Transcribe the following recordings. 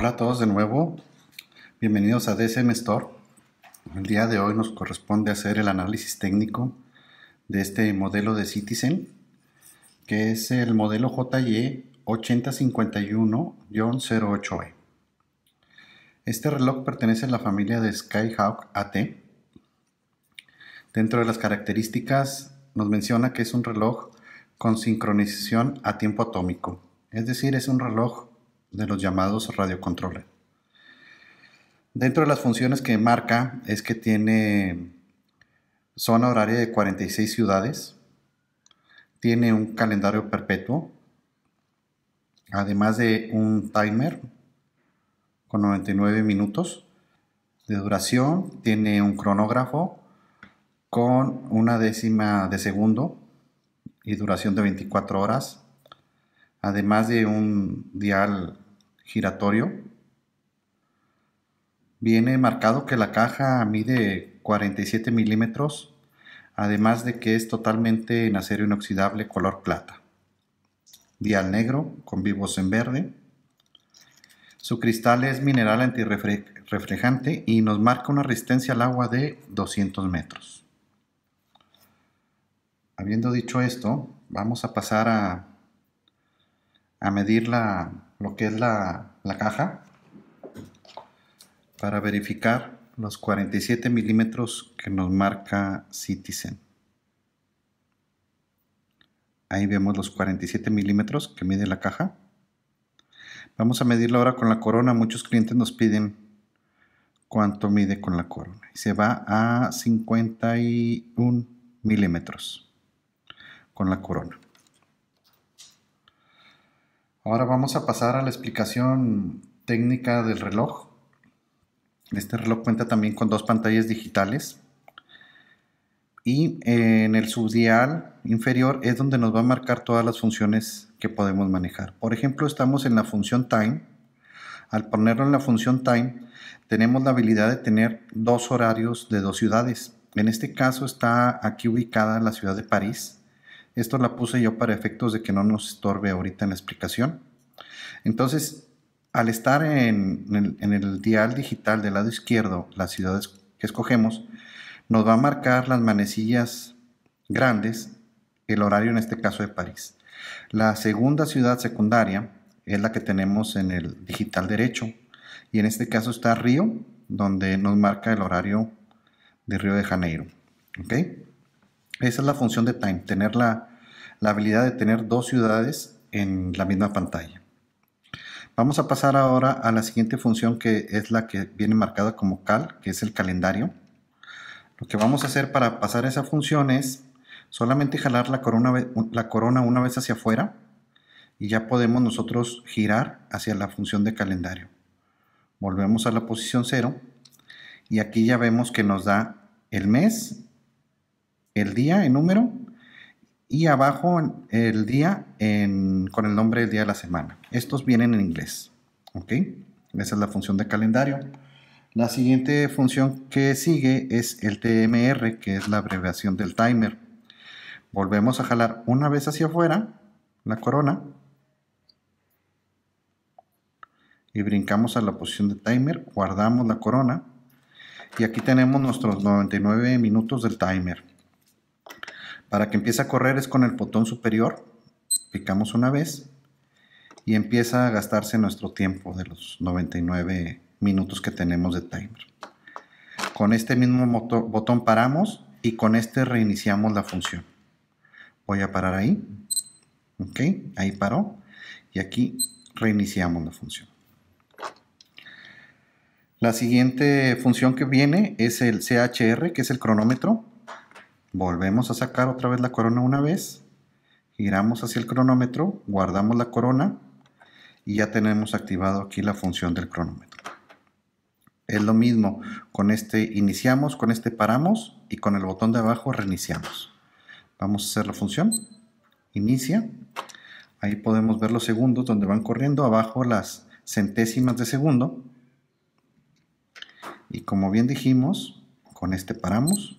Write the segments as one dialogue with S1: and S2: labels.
S1: Hola a todos de nuevo, bienvenidos a DSM Store. El día de hoy nos corresponde hacer el análisis técnico de este modelo de Citizen, que es el modelo je 8051 08 e Este reloj pertenece a la familia de Skyhawk AT. Dentro de las características nos menciona que es un reloj con sincronización a tiempo atómico, es decir, es un reloj de los llamados control Dentro de las funciones que marca es que tiene zona horaria de 46 ciudades, tiene un calendario perpetuo, además de un timer con 99 minutos de duración, tiene un cronógrafo con una décima de segundo y duración de 24 horas, además de un dial giratorio, viene marcado que la caja mide 47 milímetros, además de que es totalmente en acero inoxidable color plata. Dial negro con vivos en verde. Su cristal es mineral antirreflejante y nos marca una resistencia al agua de 200 metros. Habiendo dicho esto, vamos a pasar a a medir la, lo que es la, la caja para verificar los 47 milímetros que nos marca Citizen. Ahí vemos los 47 milímetros que mide la caja. Vamos a medirlo ahora con la corona. Muchos clientes nos piden cuánto mide con la corona. Y se va a 51 milímetros con la corona. Ahora vamos a pasar a la explicación técnica del reloj. Este reloj cuenta también con dos pantallas digitales. Y eh, en el subdial inferior es donde nos va a marcar todas las funciones que podemos manejar. Por ejemplo, estamos en la función time. Al ponerlo en la función time, tenemos la habilidad de tener dos horarios de dos ciudades. En este caso está aquí ubicada la ciudad de París esto la puse yo para efectos de que no nos estorbe ahorita en la explicación. Entonces, al estar en, el, dial digital del lado izquierdo, las ciudades que escogemos, nos va a marcar las manecillas grandes, el horario en este caso de París. La segunda ciudad secundaria es la que tenemos en el digital derecho y en este caso está Río, donde nos marca el horario de Río de Janeiro. ¿okay? Esa es la función de Time, tener la, habilidad de tener dos ciudades en la misma pantalla. Vamos a pasar ahora a la siguiente función que es la que viene marcada como cal, que es el calendario. Lo que vamos a hacer para pasar esa función es solamente jalar la corona, la corona una vez hacia afuera y ya podemos nosotros girar hacia la función de calendario. Volvemos a la posición 0 y aquí ya vemos que nos da el mes el día en número y abajo el día con el nombre del día de la semana. Estos vienen en inglés. ¿Ok? Esa es la función de calendario. La siguiente función que sigue es el TMR, que es la abreviación del timer. Volvemos a jalar una vez hacia afuera la corona y brincamos a la posición de timer, guardamos la corona y aquí tenemos nuestros 99 minutos del timer. Para que empiece a correr es con el botón superior, picamos una vez y empieza a gastarse nuestro tiempo de los 99 minutos que tenemos de timer. Con este mismo botón paramos y con este reiniciamos la función. Voy a parar ahí. Ok, ahí paró. Y aquí reiniciamos la función. La siguiente función que viene es el CHR, que es el cronómetro. Volvemos a sacar otra vez la corona una vez. Giramos hacia el cronómetro, guardamos la corona y ya tenemos activado aquí la función del cronómetro. Es lo mismo, con este iniciamos, con este paramos y con el botón de abajo reiniciamos. Vamos a hacer la función, inicia. Ahí podemos ver los segundos donde van corriendo, abajo las centésimas de segundo. Y como bien dijimos, con este paramos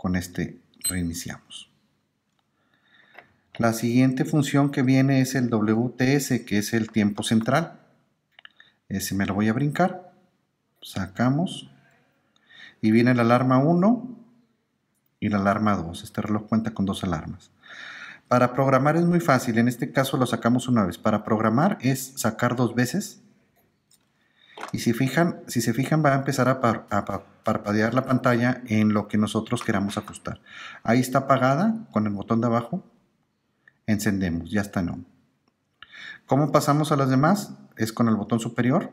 S1: con este reiniciamos. La siguiente función que viene es el WTS, que es el tiempo central. Ese me lo voy a brincar. Sacamos. Y viene la alarma 1 y la alarma 2. Este reloj cuenta con dos alarmas. Para programar es muy fácil. En este caso lo sacamos una vez. Para programar es sacar dos veces y si, fijan, si se fijan, va a empezar a, parpadear la pantalla en lo que nosotros queramos ajustar. Ahí está apagada, con el botón de abajo, encendemos, ya está en on. ¿Cómo pasamos a las demás? Es con el botón superior,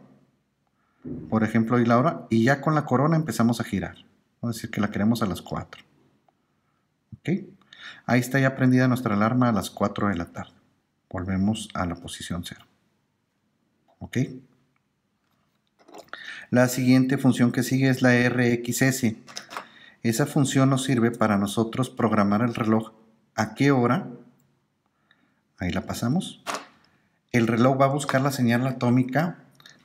S1: por ejemplo, y la hora, y ya con la corona empezamos a girar. Vamos a decir que la queremos a las 4. ¿Ok? Ahí está ya prendida nuestra alarma a las 4 de la tarde. Volvemos a la posición 0. ¿Ok? La siguiente función que sigue es la RXS. Esa función nos sirve para nosotros programar el reloj a qué hora. Ahí la pasamos. El reloj va a buscar la señal atómica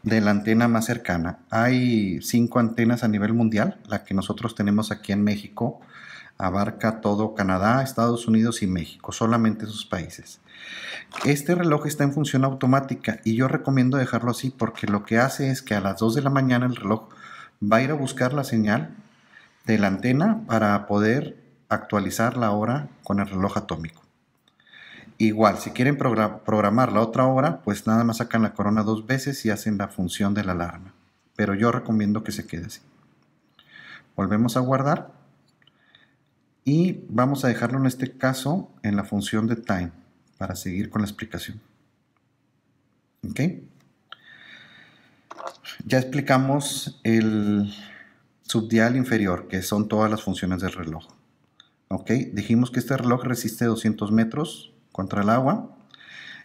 S1: de la antena más cercana. Hay cinco antenas a nivel mundial. La que nosotros tenemos aquí en México abarca todo Canadá, Estados Unidos y México, solamente esos países. Este reloj está en función automática y yo recomiendo dejarlo así porque lo que hace es que a las 2 de la mañana el reloj va a ir a buscar la señal de la antena para poder actualizar la hora con el reloj atómico. Igual, si quieren programar la otra hora, pues nada más sacan la corona dos veces y hacen la función de la alarma. Pero yo recomiendo que se quede así. Volvemos a guardar y vamos a dejarlo en este caso en la función de time para seguir con la explicación. ¿Ok? Ya explicamos el subdial inferior, que son todas las funciones del reloj. ¿Ok? Dijimos que este reloj resiste 200 metros contra el agua.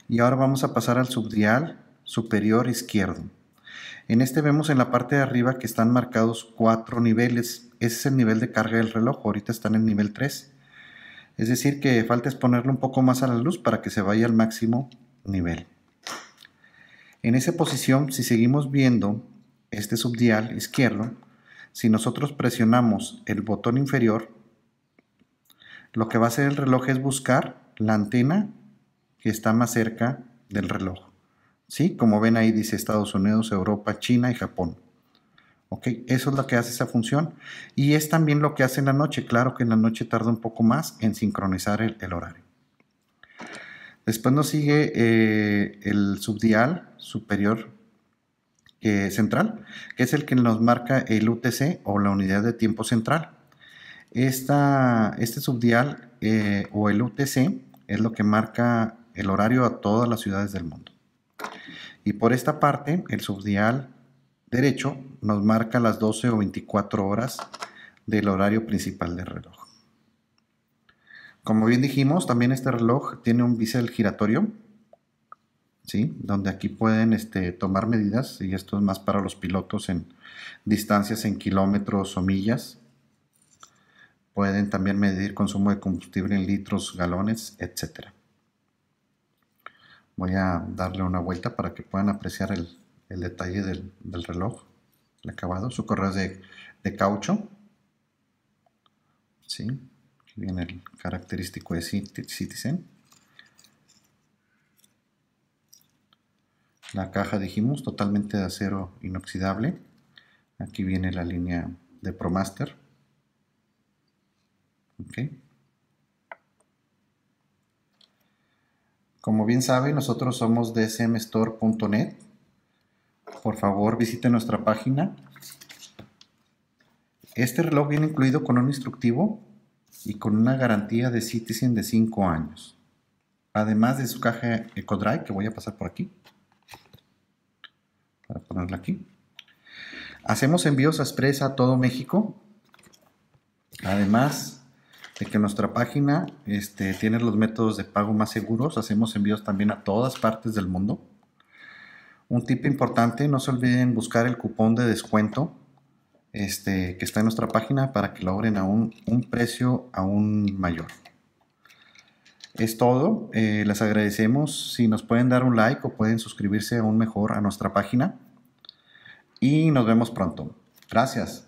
S1: Y ahora vamos a pasar al subdial superior izquierdo. En este vemos en la parte de arriba que están marcados cuatro niveles. Ese es el nivel de carga del reloj. Ahorita están en nivel 3. Es decir, que falta exponerlo un poco más a la luz para que se vaya al máximo nivel. En esa posición, si seguimos viendo este subdial izquierdo, si nosotros presionamos el botón inferior, lo que va a hacer el reloj es buscar la antena que está más cerca del reloj. ¿Sí? Como ven ahí dice Estados Unidos, Europa, China y Japón. ¿ok? Eso es lo que hace esa función y es también lo que hace en la noche. Claro que en la noche tarda un poco más en sincronizar el, horario. Después nos sigue eh, el subdial superior eh, central, que es el que nos marca el UTC o la unidad de tiempo central. Esta, este subdial eh, o el UTC es lo que marca el horario a todas las ciudades del mundo. Y por esta parte, el subdial derecho nos marca las 12 o 24 horas del horario principal del reloj. Como bien dijimos, también este reloj tiene un bisel giratorio, ¿sí? donde aquí pueden este, tomar medidas, y esto es más para los pilotos en distancias en kilómetros o millas. Pueden también medir consumo de combustible en litros, galones, etc. Voy a darle una vuelta para que puedan apreciar el, el detalle del, reloj, el acabado. Su correo de, caucho. ¿Sí? Aquí viene el característico de Citizen. La caja dijimos totalmente de acero inoxidable. Aquí viene la línea de ProMaster. Okay. Como bien saben, nosotros somos dcmstore.net por favor visite nuestra página. Este reloj viene incluido con un instructivo y con una garantía de Citizen de 5 años. Además de su caja EcoDrive, que voy a pasar por aquí. Para ponerla aquí. Hacemos envíos a expresa a todo México. Además de que nuestra página este, tiene los métodos de pago más seguros, hacemos envíos también a todas partes del mundo. Un tip importante, no se olviden buscar el cupón de descuento este, que está en nuestra página para que logren a un precio aún mayor. Es todo, eh, les agradecemos si nos pueden dar un like o pueden suscribirse aún mejor a nuestra página y nos vemos pronto. Gracias.